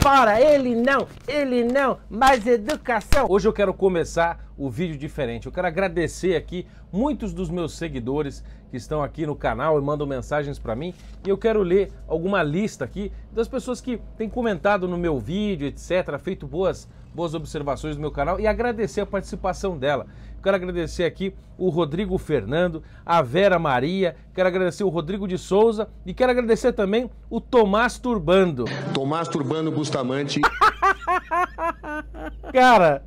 Para, ele não, ele não, mas educação. Hoje eu quero começar o vídeo diferente. Eu quero agradecer aqui muitos dos meus seguidores que estão aqui no canal e mandam mensagens para mim. E eu quero ler alguma lista aqui das pessoas que têm comentado no meu vídeo, etc., feito boas, boas observações no meu canal e agradecer a participação dela. Eu quero agradecer aqui o Rodrigo Fernando, a Vera Maria, quero agradecer o Rodrigo de Souza e quero agradecer também o Tomás Turbando. Tomás Turbando Bustamante. Cara,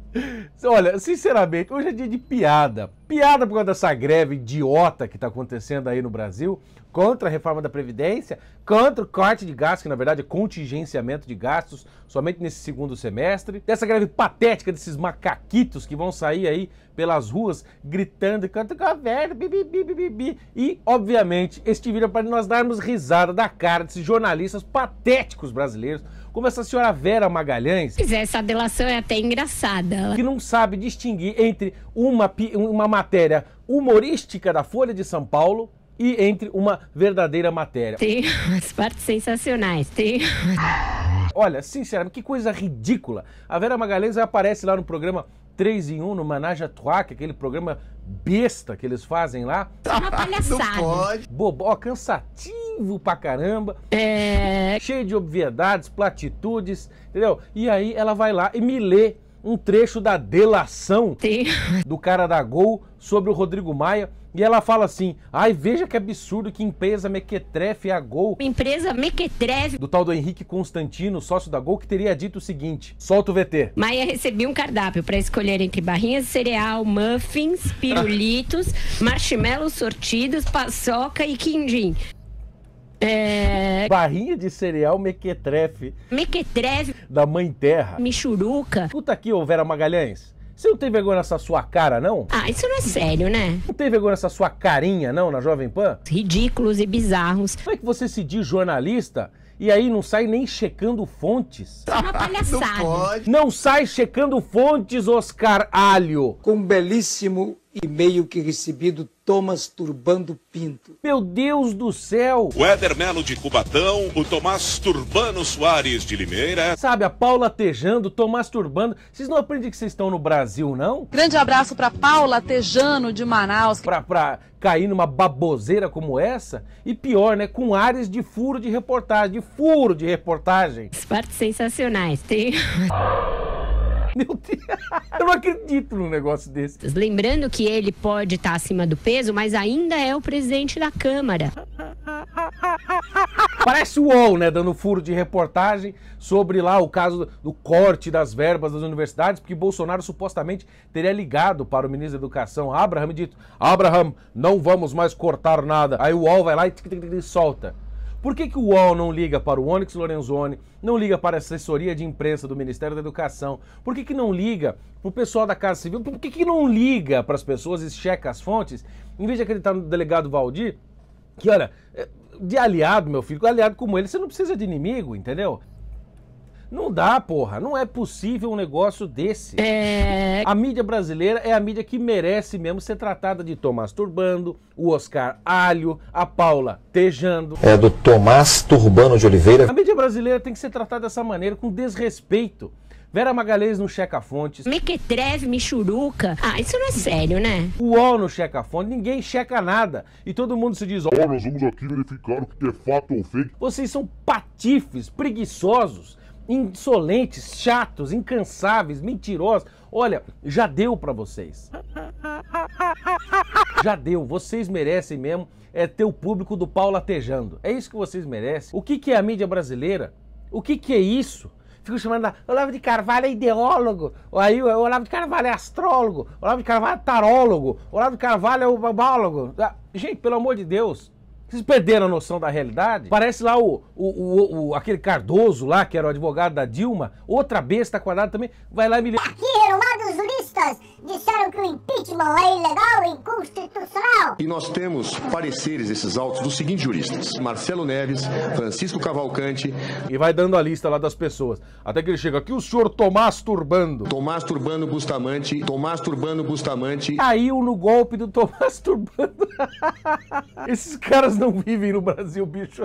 olha, sinceramente, hoje é dia de piada piada por causa dessa greve idiota que está acontecendo aí no Brasil, contra a reforma da Previdência, contra o corte de gastos, que na verdade é contingenciamento de gastos somente nesse segundo semestre, dessa greve patética desses macaquitos que vão sair aí pelas ruas gritando contra o governo, E, obviamente, este vídeo é para nós darmos risada da cara desses jornalistas patéticos brasileiros, como essa senhora Vera Magalhães. Pois é, essa delação é até engraçada. Que não sabe distinguir entre uma, uma matéria humorística da Folha de São Paulo e entre uma verdadeira matéria. Tem as partes sensacionais, tem. Olha, sinceramente, que coisa ridícula. A Vera Magalhães aparece lá no programa 3 em 1 no Manage à que é aquele programa besta que eles fazem lá. Uma palhaçada. Não pode. Bobó, cansativo pra caramba. É... Cheio de obviedades, platitudes, entendeu? E aí ela vai lá e me lê um trecho da delação Sim. do cara da Gol sobre o Rodrigo Maia. E ela fala assim: ai, veja que absurdo que empresa mequetrefe é a Gol. Empresa mequetrefe. Do tal do Henrique Constantino, sócio da Gol, que teria dito o seguinte: solta o VT. Maia recebia um cardápio para escolher entre barrinhas de cereal, muffins, pirulitos, marshmallows sortidos, paçoca e quindim. É... Barrinha de cereal mequetrefe. Mequetrefe. Da mãe terra. Michuruca. Puta aqui, ô Vera Magalhães. Você não tem vergonha nessa sua cara, não? Ah, isso não é sério, né? Não tem vergonha nessa sua carinha, não, na Jovem Pan? Ridículos e bizarros. Como é que você se diz jornalista e aí não sai nem checando fontes. É uma palhaçada. Não, pode. não sai checando fontes, Oscar Alho. Com um belíssimo e-mail que recebi do Thomas Turbando Pinto. Meu Deus do céu! O Éder Melo de Cubatão, o Tomás Turbano Soares de Limeira. Sabe, a Paula Tejando, Tomás Turbano. Vocês não aprendem que vocês estão no Brasil, não? Grande abraço para Paula Tejano de Manaus. Pra, pra cair numa baboseira como essa? E pior, né? Com áreas de furo de reportagem, de furo de reportagem. partes sensacionais, tem... Meu Deus, eu não acredito num negócio desse. Lembrando que ele pode estar tá acima do peso, mas ainda é o presidente da Câmara. Parece o UOL, né? Dando furo de reportagem sobre lá o caso do corte das verbas das universidades, porque Bolsonaro supostamente teria ligado para o ministro da Educação, Abraham, e dito: Abraham, não vamos mais cortar nada. Aí o UOL vai lá e solta. Por que, que o UOL não liga para o Onyx Lorenzoni, não liga para a assessoria de imprensa do Ministério da Educação? Por que, que não liga para o pessoal da Casa Civil? Por que, que não liga para as pessoas e checa as fontes? Em vez de acreditar no delegado Valdir, que olha, é, de aliado, meu filho, aliado como ele, você não precisa de inimigo, entendeu? Não dá, porra. Não é possível um negócio desse. É... A mídia brasileira é a mídia que merece mesmo ser tratada de Tomás Turbando, o Oscar Alho, a Paula Tejando. É do Tomás Turbano de Oliveira. A mídia brasileira tem que ser tratada dessa maneira, com desrespeito. Vera Magalhães no Checa Fontes. Mequetreve, Michuruca. Ah, isso não é sério, né? O UOL no Checa Fontes, ninguém checa nada. E todo mundo se diz: Ó, oh, nós vamos aqui verificar o que é fato ou fake. Vocês são patifes, preguiçosos insolentes, chatos, incansáveis, mentirosos. Olha, já deu para vocês. Já deu, vocês merecem mesmo é ter o público do pau latejando. É isso que vocês merecem. O que, que é a mídia brasileira? O que, que é isso? Fico chamando, Olavo de Carvalho é ideólogo, aí o Olavo de Carvalho é astrólogo, Olavo de Carvalho é tarólogo, Olavo de Carvalho é o babólogo. Ah, gente, pelo amor de Deus, vocês perderam a noção da realidade? Parece lá o, o, o, o aquele Cardoso lá, que era o advogado da Dilma, outra besta quadrada também, vai lá e me disseram que o impeachment é ilegal e inconstitucional. E nós temos pareceres desses autos dos seguintes juristas: Marcelo Neves, Francisco Cavalcante. E vai dando a lista lá das pessoas. Até que ele chega aqui, o senhor Tomás Turbando. Tomás Turbando Bustamante, Tomás Turbando Bustamante. Caiu no golpe do Tomás Turbando. Esses caras não vivem no Brasil, bicho.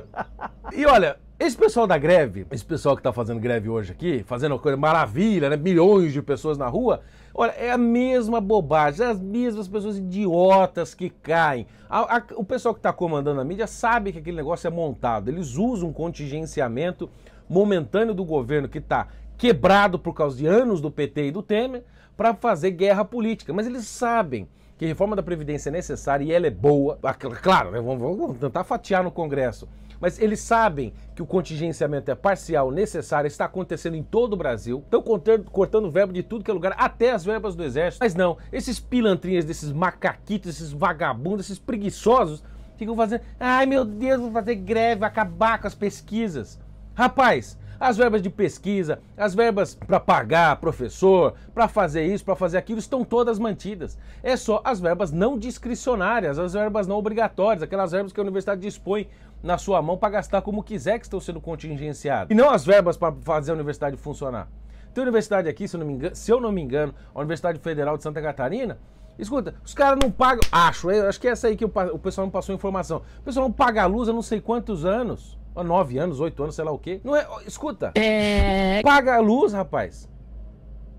E olha, esse pessoal da greve, esse pessoal que tá fazendo greve hoje aqui, fazendo uma coisa maravilha, né? Milhões de pessoas na rua, Olha, é a mesma bobagem, é as mesmas pessoas idiotas que caem. A, a, o pessoal que está comandando a mídia sabe que aquele negócio é montado. Eles usam um contingenciamento momentâneo do governo que está quebrado por causa de anos do PT e do Temer para fazer guerra política. Mas eles sabem que reforma da Previdência é necessária e ela é boa. Ah, claro, né? vamos, vamos tentar fatiar no Congresso. Mas eles sabem que o contingenciamento é parcial, necessário, está acontecendo em todo o Brasil. Estão cortando verba de tudo que é lugar, até as verbas do Exército. Mas não, esses pilantrinhas, desses macaquitos, esses vagabundos, esses preguiçosos, ficam fazendo. Ai meu Deus, vou fazer greve, acabar com as pesquisas. Rapaz, as verbas de pesquisa, as verbas para pagar professor, para fazer isso, para fazer aquilo, estão todas mantidas. É só as verbas não discricionárias, as verbas não obrigatórias, aquelas verbas que a universidade dispõe na sua mão para gastar como quiser que estão sendo contingenciadas. E não as verbas para fazer a universidade funcionar. Tem universidade aqui, se eu não me engano, se eu não me engano a Universidade Federal de Santa Catarina, Escuta, os caras não pagam. Acho, acho que é essa aí que o, o pessoal não passou informação. O pessoal não paga a luz há não sei quantos anos. 9 anos, 8 anos, sei lá o quê. Não é, escuta. É... Paga a luz, rapaz.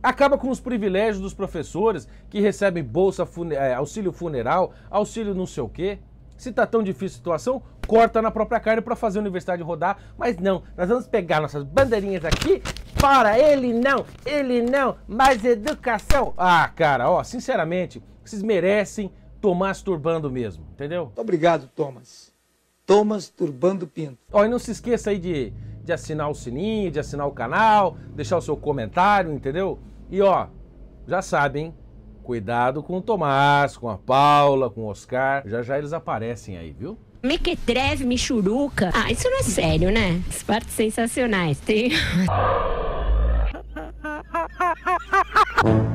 Acaba com os privilégios dos professores que recebem bolsa, fune... É, auxílio funeral, auxílio não sei o quê. Se tá tão difícil a situação, corta na própria carne para fazer a universidade rodar. Mas não, nós vamos pegar nossas bandeirinhas aqui. Para ele não, ele não, mas educação. Ah, cara, ó, sinceramente, vocês merecem Tomás Turbando mesmo, entendeu? Obrigado, Thomas. Thomas Turbando Pinto. Ó, oh, e não se esqueça aí de, de assinar o sininho, de assinar o canal, deixar o seu comentário, entendeu? E ó, já sabem, cuidado com o Tomás, com a Paula, com o Oscar. Já já eles aparecem aí, viu? Mequetreve, Michuruca. Ah, isso não é sério, né? As partes sensacionais. Tem...